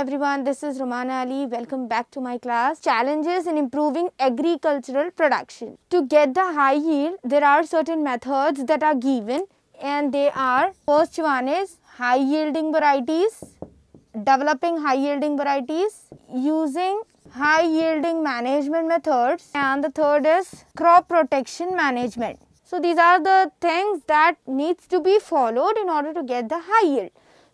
everyone, this is Romana Ali. Welcome back to my class. Challenges in improving agricultural production. To get the high yield, there are certain methods that are given and they are first one is high yielding varieties, developing high yielding varieties, using high yielding management methods and the third is crop protection management. So these are the things that needs to be followed in order to get the high yield.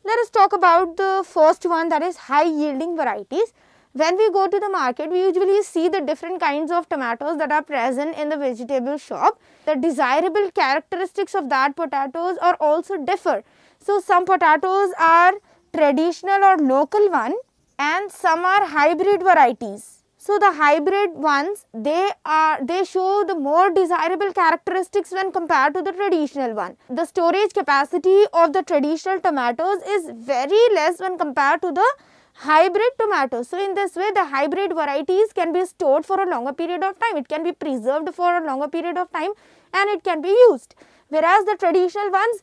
Let us talk about the first one that is high yielding varieties. When we go to the market, we usually see the different kinds of tomatoes that are present in the vegetable shop. The desirable characteristics of that potatoes are also differ. So, some potatoes are traditional or local one and some are hybrid varieties. So, the hybrid ones they are they show the more desirable characteristics when compared to the traditional one. The storage capacity of the traditional tomatoes is very less when compared to the hybrid tomatoes. So, in this way the hybrid varieties can be stored for a longer period of time, it can be preserved for a longer period of time and it can be used. Whereas the traditional ones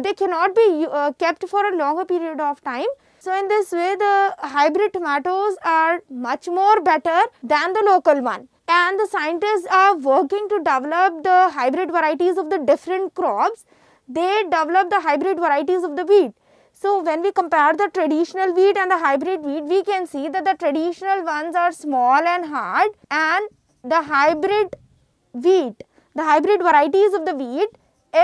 they cannot be uh, kept for a longer period of time so in this way the hybrid tomatoes are much more better than the local one and the scientists are working to develop the hybrid varieties of the different crops. They develop the hybrid varieties of the wheat. So when we compare the traditional wheat and the hybrid wheat, we can see that the traditional ones are small and hard and the hybrid wheat, the hybrid varieties of the wheat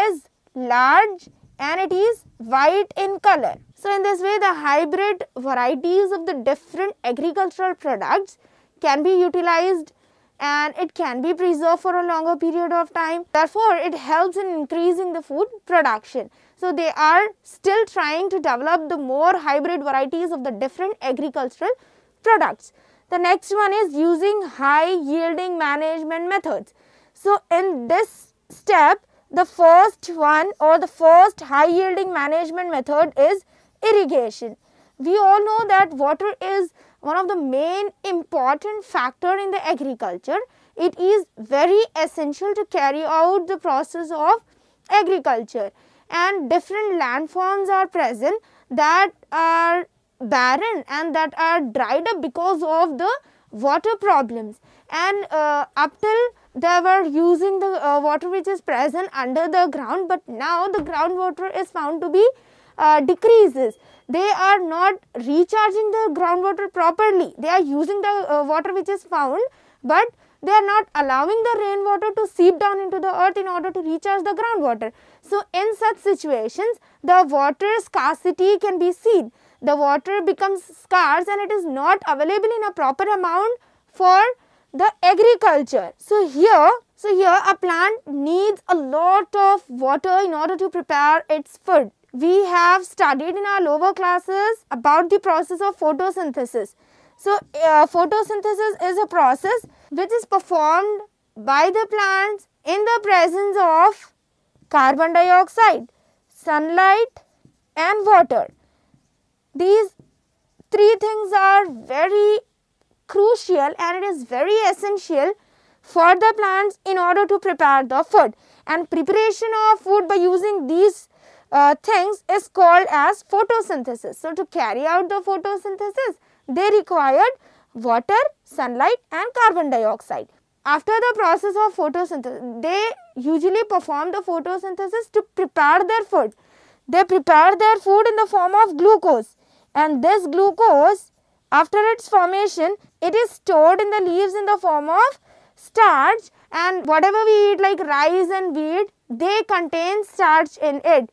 is large and it is white in color. So, in this way the hybrid varieties of the different agricultural products can be utilized and it can be preserved for a longer period of time. Therefore, it helps in increasing the food production. So, they are still trying to develop the more hybrid varieties of the different agricultural products. The next one is using high yielding management methods. So, in this step, the first one or the first high yielding management method is irrigation. We all know that water is one of the main important factor in the agriculture. It is very essential to carry out the process of agriculture and different landforms are present that are barren and that are dried up because of the water problems and uh, up till they were using the uh, water which is present under the ground but now the groundwater is found to be uh, decreases they are not recharging the groundwater properly they are using the uh, water which is found but they are not allowing the rainwater to seep down into the earth in order to recharge the groundwater. So, in such situations, the water scarcity can be seen. The water becomes scarce and it is not available in a proper amount for the agriculture. So, here, so here a plant needs a lot of water in order to prepare its food we have studied in our lower classes about the process of photosynthesis. So, uh, photosynthesis is a process which is performed by the plants in the presence of carbon dioxide, sunlight and water. These three things are very crucial and it is very essential for the plants in order to prepare the food and preparation of food by using these uh, things is called as photosynthesis. So, to carry out the photosynthesis, they required water, sunlight and carbon dioxide. After the process of photosynthesis, they usually perform the photosynthesis to prepare their food. They prepare their food in the form of glucose and this glucose after its formation, it is stored in the leaves in the form of starch and whatever we eat like rice and wheat, they contain starch in it.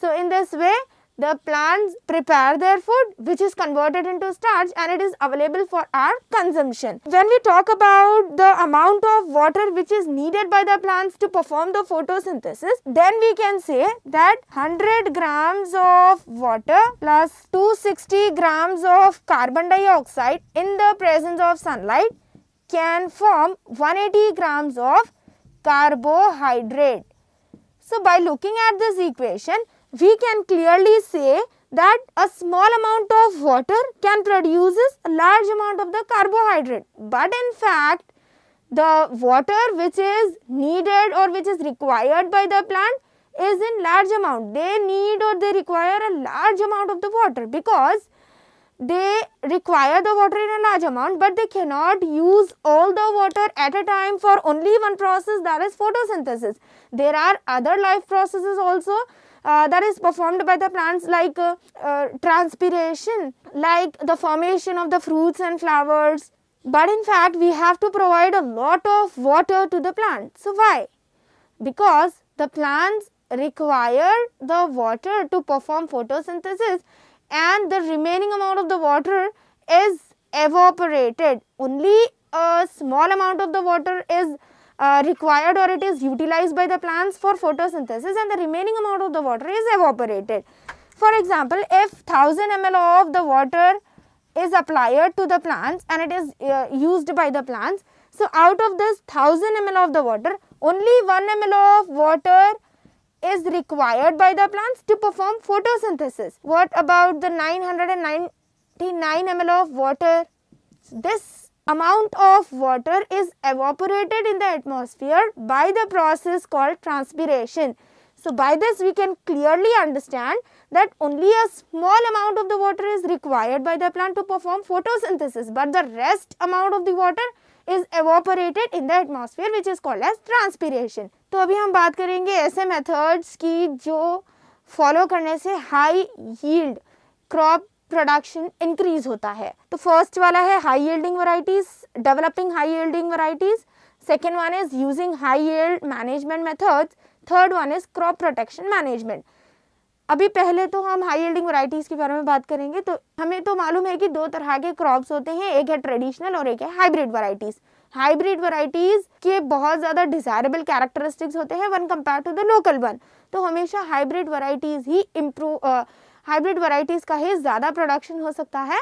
So, in this way the plants prepare their food which is converted into starch and it is available for our consumption. When we talk about the amount of water which is needed by the plants to perform the photosynthesis, then we can say that 100 grams of water plus 260 grams of carbon dioxide in the presence of sunlight can form 180 grams of carbohydrate. So, by looking at this equation, we can clearly say that a small amount of water can produces a large amount of the carbohydrate. But in fact, the water which is needed or which is required by the plant is in large amount. They need or they require a large amount of the water because they require the water in a large amount but they cannot use all the water at a time for only one process that is photosynthesis. There are other life processes also uh, that is performed by the plants like uh, uh, transpiration, like the formation of the fruits and flowers. But in fact, we have to provide a lot of water to the plant. So why? Because the plants require the water to perform photosynthesis and the remaining amount of the water is evaporated. Only a small amount of the water is uh, required or it is utilized by the plants for photosynthesis and the remaining amount of the water is evaporated. For example, if 1000 ml of the water is applied to the plants and it is uh, used by the plants. So, out of this 1000 ml of the water, only 1 ml of water is required by the plants to perform photosynthesis. What about the 999 ml of water? This amount of water is evaporated in the atmosphere by the process called transpiration. So, by this we can clearly understand that only a small amount of the water is required by the plant to perform photosynthesis but the rest amount of the water is evaporated in the atmosphere which is called as transpiration. तो अभी हम बात करेंगे ऐसे methods की जो follow करने से high yield crop. Production increase होता है तो फर्स्ट वाला है high yielding varieties developing high yielding varieties second one is using high yield management methods third one is crop protection management अभी पहले तो हम हाई यील्डिंग वराइटीज़ के बारे में बात करेंगे तो हमें तो मालूम है कि दो तरह के क्रॉप्स होते हैं एक है ट्रेडिशनल और एक है हाइब्रिड वराइटीज़ हाइब्रिड वराइटीज़ के बहुत ज़्यादा डिज़ायरेबल कैरेक्टरिस्टिक्स होते हैं one compare to the local one तो हमेशा हाइब्रिड वराइटीज़ ही इम्प्रूव हाइब्रिड वराइटीज़ का ही ज़्यादा प्रोडक्शन हो सकता है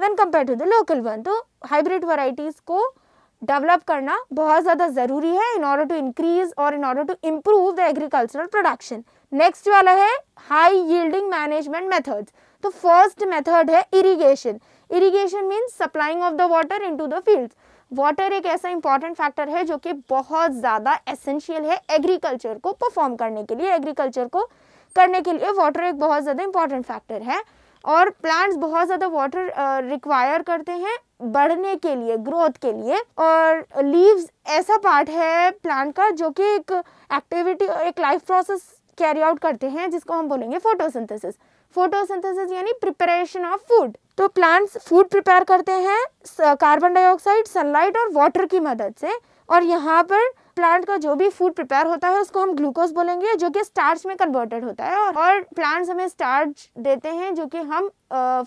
one compare to the local one तो हाइब्रिड वराइटीज को डेवलप करना बहुत ज़्यादा ज़रूरी है इन ऑर्डर टू इंक्रीज और in order to improve the agricultural production next वाला है हाई यील्डिंग मैनेजमेंट मेथड्स तो फर्स्ट मेथड है irrigation irrigation means supplying of the water to the field water एक ऐसा इंपॉर्टेंट फैक्टर है जो कि बहुत ज़्यादा एसेंशियल है एग्रीकल्चर को परफॉर्म करने के लिए एग्रीकल्चर को करने के लिए वाटर एक बहुत ज़्यादा इंपॉर्टेंट फैक्टर है और प्लांट्स बहुत ज़्यादा वाटर रिक्वायर करते हैं बढ़ने के लिए ग्रोथ के लिए और लीव्स ऐसा पार्ट है प्लांट का जो कि एक एक्टिविटी और एक लाइफ प्रोसेस कैरी आउट करते हैं जिसको हम बोलेंगे फोटोसिंथेसिस फोटोसिंथेसिस यानी प्रिपरेशन ऑफ फूड तो प्लांट्स फूड प्रिपेयर करते हैं कार्बन डाइऑक्साइड सनलाइट और वाटर की मदद से और यहाँ पर प्लांट का जो भी फूड प्रिपेयर होता है उसको हम ग्लूकोज बोलेंगे जो कि स्टार्च में कन्वर्टेड होता है और प्लांट्स हमें स्टार्च देते हैं जो कि हम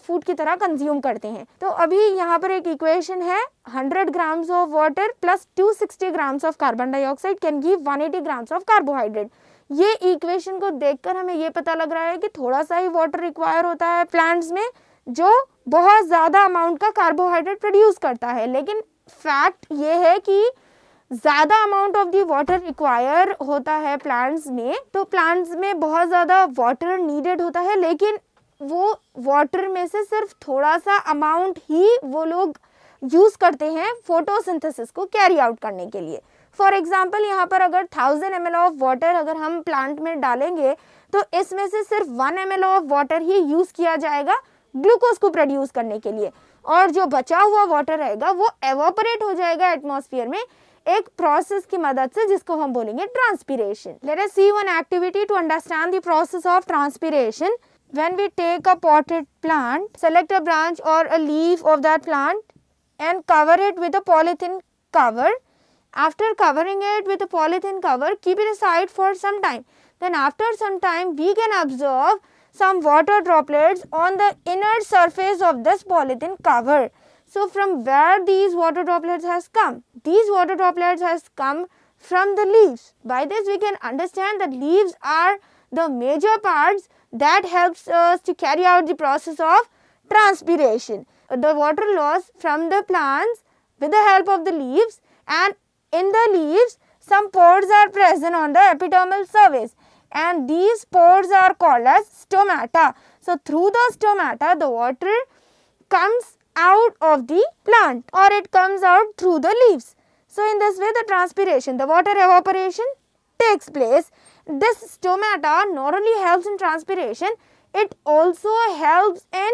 फूड की तरह कंज्यूम करते हैं तो अभी यहाँ पर एक इक्वेशन है 100 grams of water plus 260 grams of carbon dioxide can give 180 grams of carbohydrate ये इक्वेशन को देखकर हमें ये पता लग रहा है कि थोड़ा सा ही वाटर रिक्वायर होता है प्लांट्स में जो बहुत ज़्यादा अमाउंट का कार्बोहाइड्रेट प्रोड्यूस करता है लेकिन फैक्ट ये है कि ज़्यादा amount of the water require होता है प्लांट्स में तो प्लांट्स में बहुत ज़्यादा वाटर नीडेड होता है लेकिन वो वाटर में से सिर्फ थोड़ा सा अमाउंट ही वो लोग यूज़ करते हैं फोटोसिंथेसिस को कैरी आउट करने के लिए फॉर एग्जाम्पल यहाँ पर अगर थाउजेंड एम ऑफ वाटर अगर हम प्लांट में डालेंगे तो इसमें से सिर्फ वन एम ऑफ वाटर ही यूज़ किया जाएगा ग्लूकोज को प्रोड्यूस करने के लिए और जो बचा हुआ वाटर रहेगा वो एवोपरेट हो जाएगा एटमोसफियर में एक प्रोसेस की मदद से जिसको हम बोलेंगे transpiration let us see one activity to understand the process of transpiration when we take a potted plant select a branch or a leaf of that plant and cover it with a polythene cover after covering it with a polythene cover keep it aside for some time then after some time we can observe some water droplets on the inner surface of this polythene cover So from where these water droplets has come? These water droplets has come from the leaves. By this we can understand that leaves are the major parts that helps us to carry out the process of transpiration. The water loss from the plants with the help of the leaves and in the leaves some pores are present on the epidermal surface and these pores are called as stomata. So through the stomata the water comes out of the plant or it comes out through the leaves. So, in this way the transpiration, the water evaporation takes place. This stomata not only helps in transpiration, it also helps in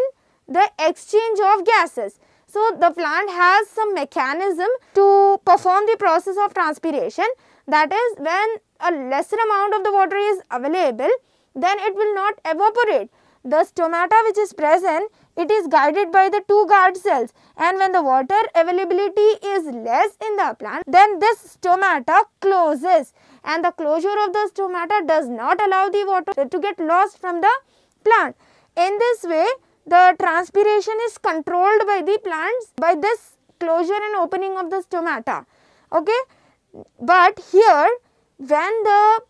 the exchange of gases. So, the plant has some mechanism to perform the process of transpiration that is when a lesser amount of the water is available then it will not evaporate. The stomata which is present it is guided by the two guard cells and when the water availability is less in the plant, then this stomata closes and the closure of the stomata does not allow the water to get lost from the plant. In this way, the transpiration is controlled by the plants by this closure and opening of the stomata. Okay, but here when the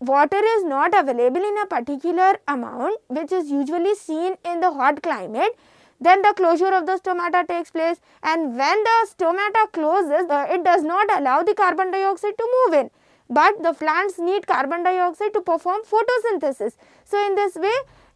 water is not available in a particular amount which is usually seen in the hot climate then the closure of the stomata takes place and when the stomata closes it does not allow the carbon dioxide to move in but the plants need carbon dioxide to perform photosynthesis. So, in this way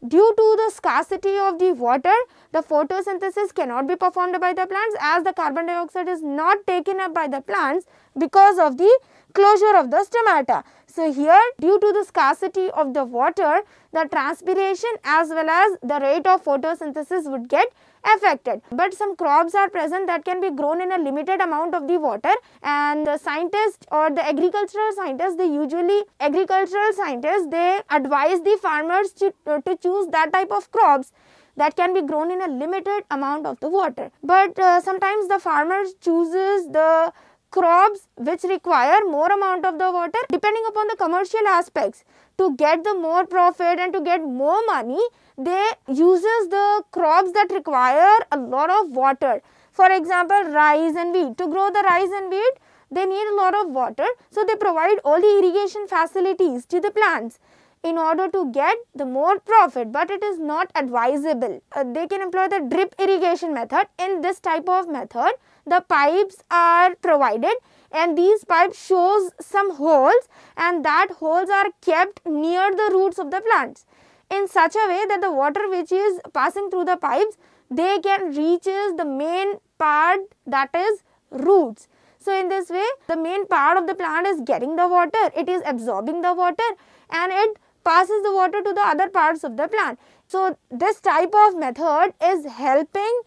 due to the scarcity of the water the photosynthesis cannot be performed by the plants as the carbon dioxide is not taken up by the plants because of the closure of the stomata. So, here due to the scarcity of the water, the transpiration as well as the rate of photosynthesis would get affected. But some crops are present that can be grown in a limited amount of the water and the scientists or the agricultural scientists, they usually agricultural scientists, they advise the farmers to, uh, to choose that type of crops that can be grown in a limited amount of the water. But uh, sometimes the farmers chooses the crops which require more amount of the water depending upon the commercial aspects to get the more profit and to get more money they uses the crops that require a lot of water for example rice and wheat to grow the rice and wheat they need a lot of water so they provide all the irrigation facilities to the plants in order to get the more profit but it is not advisable. Uh, they can employ the drip irrigation method. In this type of method, the pipes are provided and these pipes shows some holes and that holes are kept near the roots of the plants in such a way that the water which is passing through the pipes they can reaches the main part that is roots. So in this way the main part of the plant is getting the water, it is absorbing the water and it passes the water to the other parts of the plant. So this type of method is helping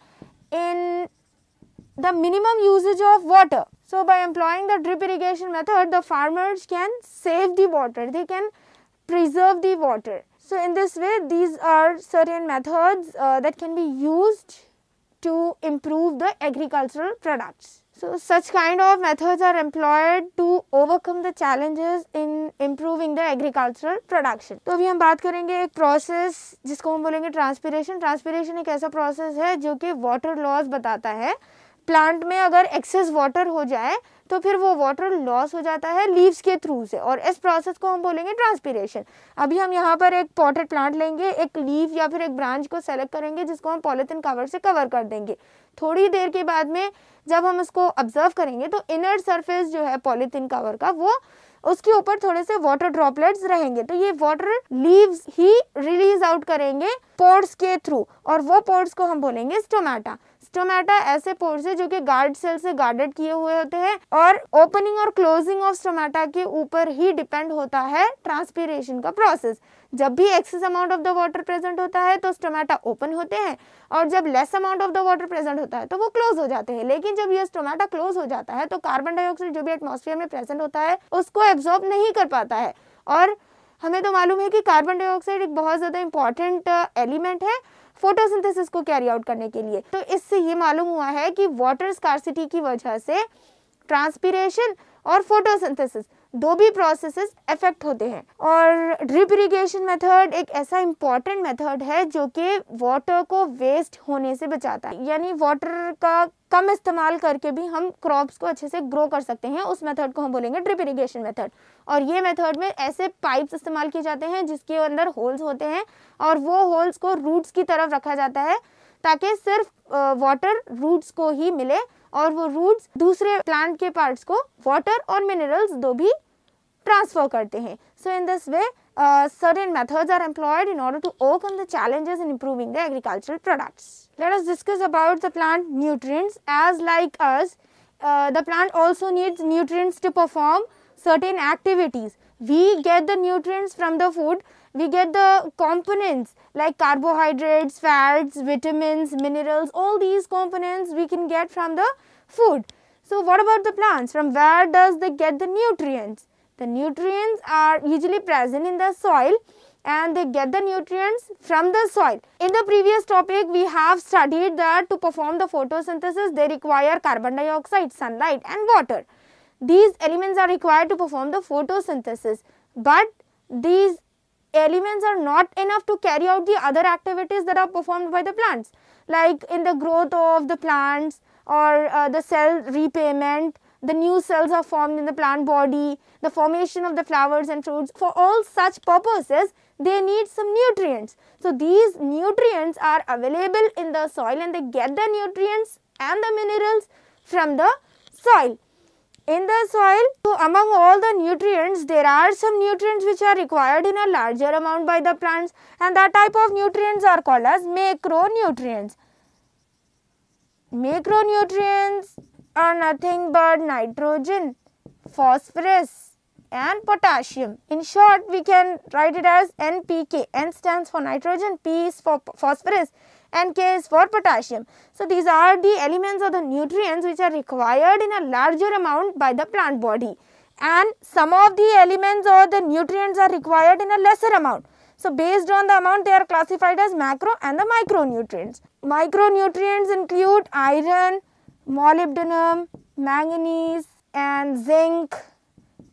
in the minimum usage of water. So by employing the drip irrigation method, the farmers can save the water, they can preserve the water. So in this way, these are certain methods uh, that can be used to improve the agricultural products. So such kind of methods are employed to overcome the challenges in improving the agricultural production. to अभी hum baat karenge ek process jisko hum bolenge transpiration. Transpiration ek aisa process hai jo ki water loss batata hai plant mein agar excess water ho jaye तो फिर वो water loss हो जाता है leaves के through से और इस प्रोसेस को हम बोलेंगे ट्रांसपीरेशन अभी हम यहाँ पर एक पॉटेड प्लांट लेंगे एक लीव या फिर एक ब्रांच को सेलेक्ट करेंगे जिसको हम पॉलिथिन कवर से कवर कर देंगे थोड़ी देर के बाद में जब हम उसको ऑब्जर्व करेंगे तो इनर सरफेस जो है पॉलिथिन कवर का वो उसके ऊपर थोड़े से वाटर ड्रॉपलेट्स रहेंगे तो ये वाटर लीव्स ही रिलीज आउट करेंगे पोर्ट्स के थ्रू और वो पोर्ट्स को हम बोलेंगे स्टोमेटा स्टोमेटा ऐसे पोर्स है जो कि गार्ड सेल से गार्डेड किए हुए होते हैं और ओपनिंग और क्लोजिंग ऑफ स्टोमेटा के ऊपर ही डिपेंड होता है ट्रांसपीरेशन का प्रोसेस जब भी excess amount of the water present होता है तो स्टोमेटा ओपन होते हैं और जब less amount of the water present होता है तो वो क्लोज हो जाते हैं लेकिन जब ये स्टोमेटा क्लोज हो जाता है तो कार्बन डाइऑक्साइड जो भी एटमोसफियर में प्रेजेंट होता है उसको एब्जॉर्ब नहीं कर पाता है और हमें तो मालूम है कि कार्बन डाइऑक्साइड एक बहुत ज़्यादा इंपॉर्टेंट एलिमेंट है फोटोसिंथेसिस को कैरी आउट करने के लिए तो इससे ये मालूम हुआ है कि वाटर स्कारसिटी की वजह से ट्रांसपीरेशन और फोटोसिंथेसिस दो भी प्रोसेसेस इफेक्ट होते हैं और ड्रिप इरिगेशन मेथड एक ऐसा इम्पॉर्टेंट मेथड है जो कि वाटर को वेस्ट होने से बचाता है यानी वाटर का कम इस्तेमाल करके भी हम क्रॉप्स को अच्छे से ग्रो कर सकते हैं उस मेथड को हम बोलेंगे ड्रिप इरिगेशन मेथड और ये मेथड में ऐसे पाइप्स इस्तेमाल किए जाते हैं जिसके अंदर होल्स होते हैं और वो होल्स को रूट्स की तरफ रखा जाता है ताकि सिर्फ वाटर रूट्स को ही मिले और वो रूट्स दूसरे प्लांट के पार्ट्स को वाटर और मिनरल्स दो भी transfer karte hain. So, in this way uh, certain methods are employed in order to overcome the challenges in improving the agricultural products. Let us discuss about the plant nutrients as like us uh, the plant also needs nutrients to perform certain activities. We get the nutrients from the food, we get the components like carbohydrates, fats, vitamins, minerals, all these components we can get from the food. So, what about the plants? From where does they get the nutrients? The nutrients are usually present in the soil and they get the nutrients from the soil. In the previous topic, we have studied that to perform the photosynthesis, they require carbon dioxide, sunlight and water. These elements are required to perform the photosynthesis, but these elements are not enough to carry out the other activities that are performed by the plants like in the growth of the plants or uh, the cell repayment the new cells are formed in the plant body, the formation of the flowers and fruits. For all such purposes, they need some nutrients. So these nutrients are available in the soil and they get the nutrients and the minerals from the soil. In the soil, so among all the nutrients, there are some nutrients which are required in a larger amount by the plants and that type of nutrients are called as macronutrients. Macronutrients are nothing but nitrogen, phosphorus and potassium. In short, we can write it as NPK. N stands for nitrogen, P is for phosphorus and K is for potassium. So, these are the elements or the nutrients which are required in a larger amount by the plant body and some of the elements or the nutrients are required in a lesser amount. So, based on the amount they are classified as macro and the micronutrients. Micronutrients include iron, molybdenum, manganese and zinc,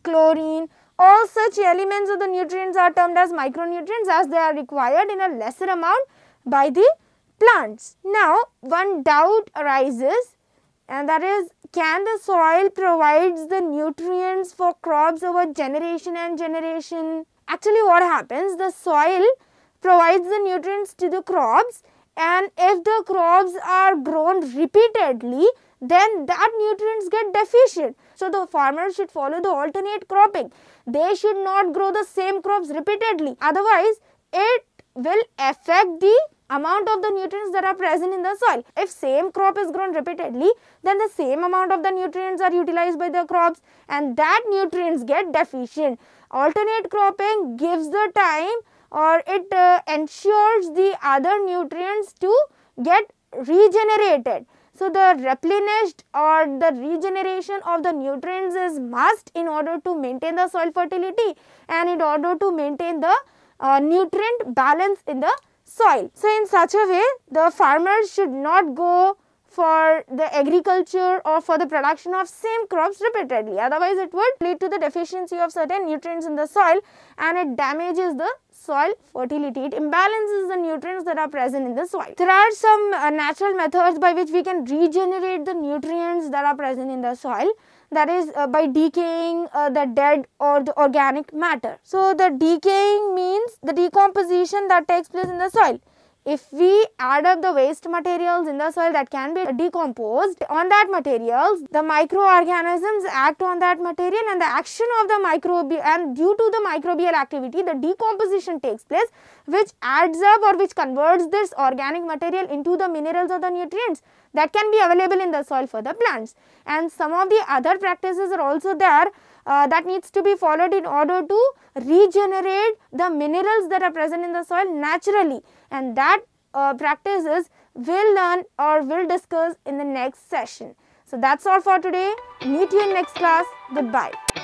chlorine all such elements of the nutrients are termed as micronutrients as they are required in a lesser amount by the plants. Now one doubt arises and that is can the soil provides the nutrients for crops over generation and generation? Actually what happens the soil provides the nutrients to the crops and if the crops are grown repeatedly then that nutrients get deficient. So, the farmers should follow the alternate cropping. They should not grow the same crops repeatedly otherwise it will affect the amount of the nutrients that are present in the soil. If same crop is grown repeatedly, then the same amount of the nutrients are utilized by the crops and that nutrients get deficient. Alternate cropping gives the time or it uh, ensures the other nutrients to get regenerated. So, the replenished or the regeneration of the nutrients is must in order to maintain the soil fertility and in order to maintain the uh, nutrient balance in the soil. So, in such a way the farmers should not go for the agriculture or for the production of same crops repeatedly otherwise it would lead to the deficiency of certain nutrients in the soil and it damages the soil fertility. It imbalances the nutrients that are present in the soil. There are some uh, natural methods by which we can regenerate the nutrients that are present in the soil that is uh, by decaying uh, the dead or the organic matter. So, the decaying means the decomposition that takes place in the soil if we add up the waste materials in the soil that can be decomposed on that materials the microorganisms act on that material and the action of the microbial and due to the microbial activity the decomposition takes place which adds up or which converts this organic material into the minerals or the nutrients that can be available in the soil for the plants and some of the other practices are also there uh, that needs to be followed in order to regenerate the minerals that are present in the soil naturally and that uh, practices will learn or we will discuss in the next session. So that's all for today. Meet you in next class. Goodbye.